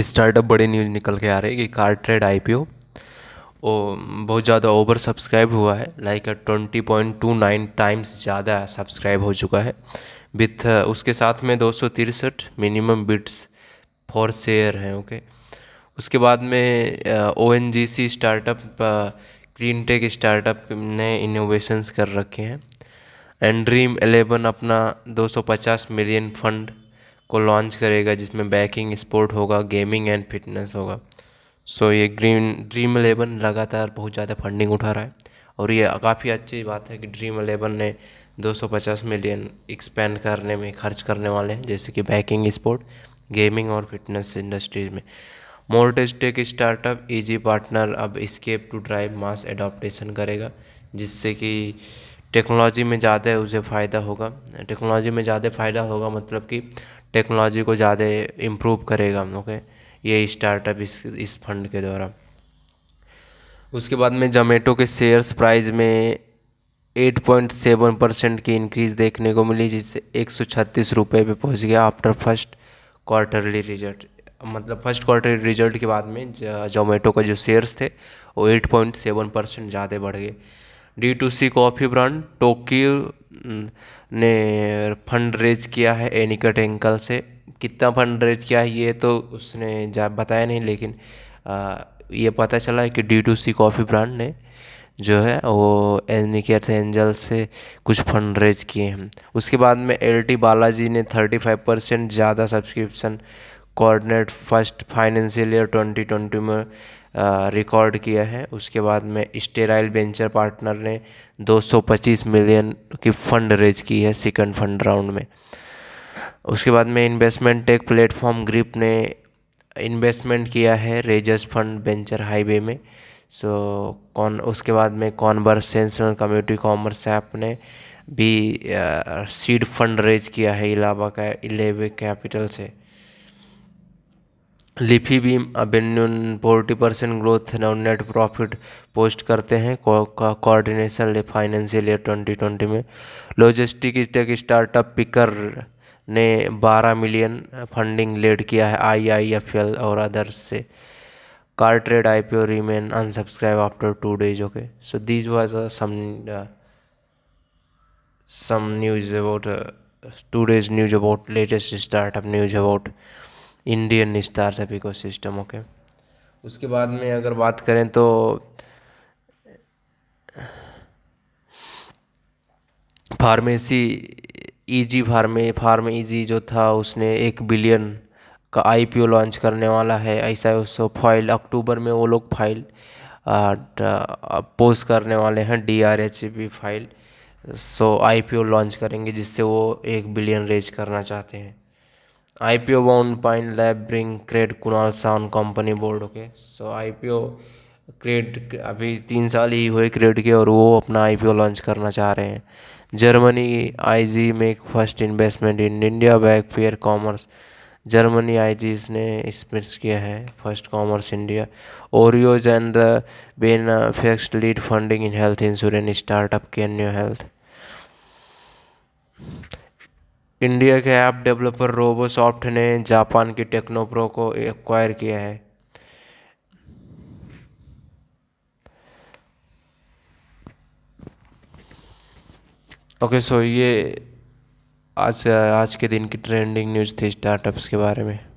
startup बड़े news निकल के आ रहे हैं कि car trade I P O बहुत ज़्यादा ओवर सब्सक्राइब हुआ है like twenty point two nine times ज़्यादा सब्सक्राइब हो चुका है विथ uh, उसके साथ में दो सौ तिरसठ मिनिमम बिट्स फॉर शेयर हैं ओके उसके बाद में O N G C startup green tech startup ने इनोवेशंस कर रखे हैं एंड ड्रीम एलेवन अपना दो सौ पचास मिलियन फंड को लॉन्च करेगा जिसमें बैकिंग स्पोर्ट होगा गेमिंग एंड फिटनेस होगा सो so, ये ग्रीन ड्रीम एलेवन लगातार बहुत ज़्यादा फंडिंग उठा रहा है और ये काफ़ी अच्छी बात है कि ड्रीम एलेवन ने 250 मिलियन एक्सपेंड करने में खर्च करने वाले हैं जैसे कि बैकिंग स्पोर्ट गेमिंग और फिटनेस इंडस्ट्रीज में mortgage tech startup easy partner अब scape to drive mass adoption करेगा जिससे कि टेक्नोलॉजी में ज़्यादा उसे फ़ायदा होगा टेक्नोलॉजी में ज़्यादा फ़ायदा होगा मतलब कि टेक्नोलॉजी को ज़्यादा इम्प्रूव करेगा हम लोग ये स्टार्टअप इस इस फंड के द्वारा उसके बाद में जोमेटो के शेयर्स प्राइस में 8.7 परसेंट की इंक्रीज़ देखने को मिली जिससे एक सौ छत्तीस रुपये पहुँच गया आफ्टर फर्स्ट क्वार्टरली रिजल्ट मतलब फर्स्ट क्वार्टर रिजल्ट के बाद में जोमेटो का जो शेयर्स थे वो 8.7 परसेंट ज़्यादा बढ़ गए D to C coffee brand Tokyo ने फंड रेज किया है एनिकट एंकल से कितना फंड रेज किया है ये तो उसने जा बताया नहीं लेकिन आ, ये पता चला है कि D to C coffee brand ने जो है वो एनिकट एंजल से कुछ फंड रेज किए हैं उसके बाद में एल टी बालाजी ने थर्टी फाइव परसेंट ज़्यादा subscription coordinate first financial year 2020 में रिकॉर्ड किया है उसके बाद में स्टेराइल वेंचर पार्टनर ने 225 मिलियन की फंड रेज की है सेकंड फंड राउंड में उसके बाद में इन्वेस्टमेंट टेक प्लेटफॉर्म ग्रिप ने इन्वेस्टमेंट किया है रेजस फंड वेंचर हाईवे में सो so, कौन उसके बाद में कॉन्वर्सेंशनल कम्युनिटी कॉमर्स ऐप ने भी सीड फंड रेज किया है इलाहाबाद का इलेवे कैपिटल से लिफी beam avenue forty percent growth net profit post करते हैं coordination financial year twenty twenty में लॉजिस्टिक स्टेक स्टार्टअप पिकर ने बारह मिलियन फंडिंग लेड किया है आईआईएफएल और अदर्स से car trade I P O remain unsubscribe after two days okay so this was some some news about two days news about latest startup news about Indian ecosystem okay उसके बाद में अगर बात करें तो pharmacy easy pharma farm easy जो था उसने एक बिलियन का आईपीओ लॉन्च करने वाला है ऐसा उसको फाइल अक्टूबर में वो लोग फाइल पोस्ट करने वाले हैं D R H P file so I P O launch करेंगे जिससे वो एक बिलियन रेज करना चाहते हैं IPO bound Pine Lab bring create Kunal सान company board okay so IPO CRED अभी तीन साल ही हुए क्रेड के और वो अपना आईपीओ लॉन्च करना चाह रहे हैं Germany IG make first investment in India back fair commerce Germany I G ने स्पिट्स किया है first commerce India Orios and बेन फेक्स lead funding in health insurance startup के न्यू हेल्थ इंडिया के ऐप डेवलपर रोबोसॉफ्ट ने जापान की टेक्नोप्रो को एक्वायर किया है ओके सो ये आज आज के दिन की ट्रेंडिंग न्यूज़ थी स्टार्टअप्स के बारे में